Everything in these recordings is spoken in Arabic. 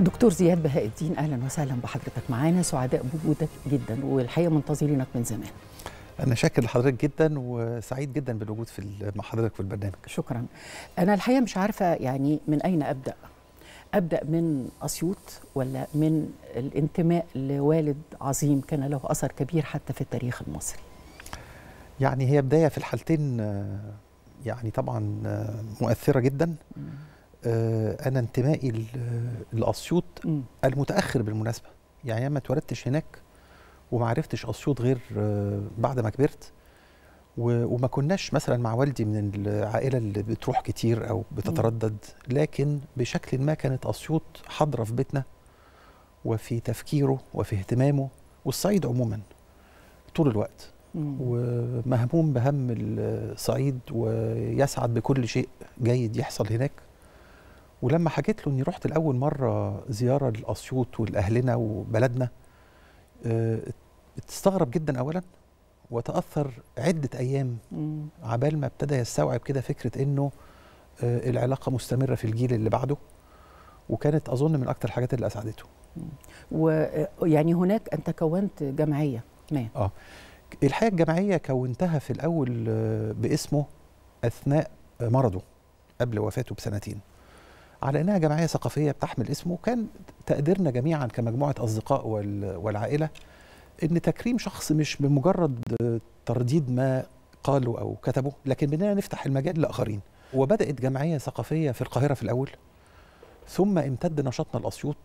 دكتور زياد بهاء الدين اهلا وسهلا بحضرتك معانا سعداء بوجودك جدا والحقيقه منتظرينك من زمان انا شاكر لحضرتك جدا وسعيد جدا بالوجود في مع حضرتك في البرنامج شكرا انا الحقيقه مش عارفه يعني من اين ابدا ابدا من اسيوط ولا من الانتماء لوالد عظيم كان له اثر كبير حتى في التاريخ المصري يعني هي بدايه في الحالتين آه، يعني طبعا آه، مؤثره جدا آه، انا انتمائي لاسيوط المتاخر بالمناسبه يعني انا ما اتولدتش هناك وما عرفتش اسيوط غير آه، بعد ما كبرت وما كناش مثلا مع والدي من العائله اللي بتروح كتير او بتتردد لكن بشكل ما كانت اسيوط حاضره في بيتنا وفي تفكيره وفي اهتمامه والصعيد عموما طول الوقت ومهموم بهم الصعيد ويسعد بكل شيء جيد يحصل هناك ولما حكيت له اني رحت لاول مره زياره لاسيوط ولاهلنا وبلدنا آه، استغرب جدا اولا وتاثر عده ايام عبال ما ابتدى يستوعب كده فكره انه آه، العلاقه مستمره في الجيل اللي بعده وكانت اظن من اكثر الحاجات اللي اسعدته ويعني آه، هناك انت كونت جمعيه ما اه الحقيقه الجمعيه كونتها في الاول باسمه اثناء مرضه قبل وفاته بسنتين على انها جمعيه ثقافيه بتحمل اسمه وكان تقديرنا جميعا كمجموعه اصدقاء والعائله ان تكريم شخص مش بمجرد ترديد ما قالوا او كتبوا لكن باننا نفتح المجال لاخرين وبدات جمعيه ثقافيه في القاهره في الاول ثم امتد نشاطنا الاسيوط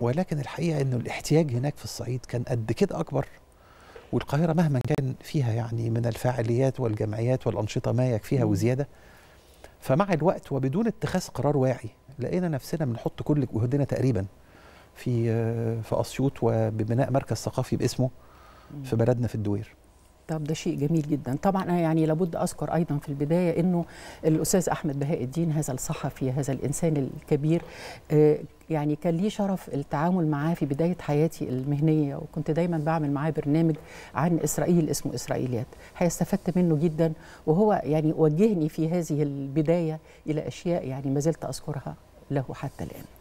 ولكن الحقيقه انه الاحتياج هناك في الصعيد كان قد كده اكبر والقاهره مهما كان فيها يعني من الفعاليات والجمعيات والانشطه ما يكفيها وزياده فمع الوقت وبدون اتخاذ قرار واعي لقينا نفسنا بنحط كل جهدنا تقريبا في آه، في اسيوط وببناء مركز ثقافي باسمه في بلدنا في الدوير طب ده شيء جميل جدا طبعا أنا يعني لابد أذكر أيضا في البداية أنه الأستاذ أحمد بهاء الدين هذا الصحفي هذا الإنسان الكبير آه، يعني كان لي شرف التعامل معاه في بداية حياتي المهنية وكنت دايما بعمل معاه برنامج عن إسرائيل اسمه إسرائيليات استفدت منه جدا وهو يعني وجهني في هذه البداية إلى أشياء يعني ما زلت أذكرها له حتى الآن